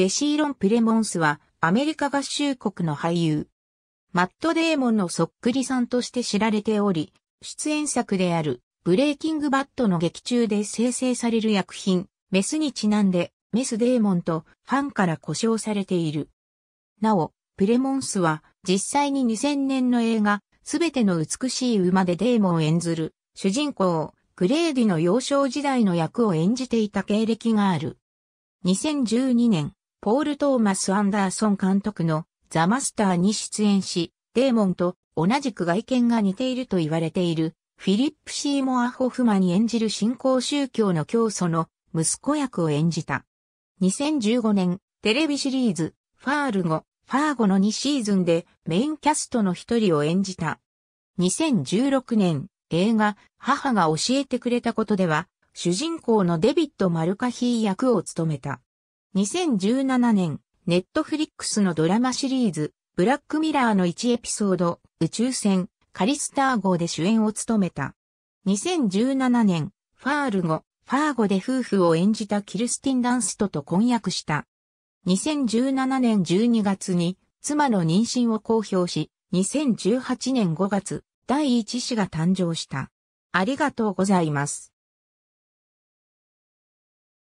ジェシー・ロン・プレモンスは、アメリカ合衆国の俳優。マット・デーモンのそっくりさんとして知られており、出演作である、ブレイキング・バットの劇中で生成される薬品、メスにちなんで、メス・デーモンとファンから呼称されている。なお、プレモンスは、実際に2000年の映画、すべての美しい馬でデーモンを演ずる、主人公、グレーディの幼少時代の役を演じていた経歴がある。2012年、ポール・トーマス・アンダーソン監督のザ・マスターに出演し、デーモンと同じく外見が似ていると言われているフィリップ・シーモア・ホフマに演じる信仰宗教の教祖の息子役を演じた。2015年、テレビシリーズ、ファールゴ、ファーゴの2シーズンでメインキャストの一人を演じた。2016年、映画、母が教えてくれたことでは、主人公のデビッド・マルカヒー役を務めた。2017年、ネットフリックスのドラマシリーズ、ブラックミラーの1エピソード、宇宙船、カリスター号で主演を務めた。2017年、ファール語、ファーゴで夫婦を演じたキルスティン・ダンストと婚約した。2017年12月に妻の妊娠を公表し、2018年5月、第一子が誕生した。ありがとうございます。